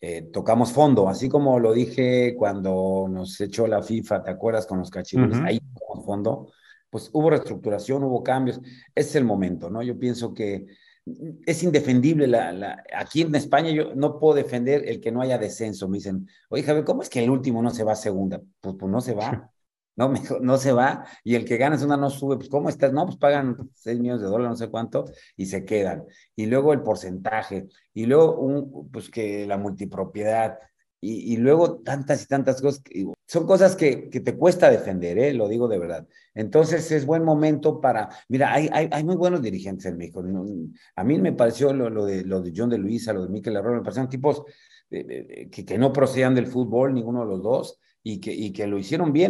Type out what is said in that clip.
Eh, tocamos fondo, así como lo dije cuando nos echó la FIFA, ¿te acuerdas con los cachirules? Ahí tocamos fondo, pues hubo reestructuración, hubo cambios, es el momento, ¿no? Yo pienso que es indefendible. La, la, aquí en España yo no puedo defender el que no haya descenso. Me dicen, oye, Javier, ¿cómo es que el último no se va a segunda? pues, pues no se va. No, no se va. Y el que gana es una no sube. Pues, ¿cómo estás? No, pues pagan 6 millones de dólares, no sé cuánto, y se quedan. Y luego el porcentaje. Y luego, un, pues que la multipropiedad. Y, y, luego tantas y tantas cosas. son cosas que, que, te cuesta defender, ¿eh? lo digo de verdad. Entonces es buen momento para, mira, hay, hay, muy buenos dirigentes en México. A mí me pareció lo, de, lo de John de Luisa, lo de Miquel Arroyo, me parecieron tipos eh, eh, que, que no procedían del fútbol, ninguno de los dos, y que, y que lo hicieron bien.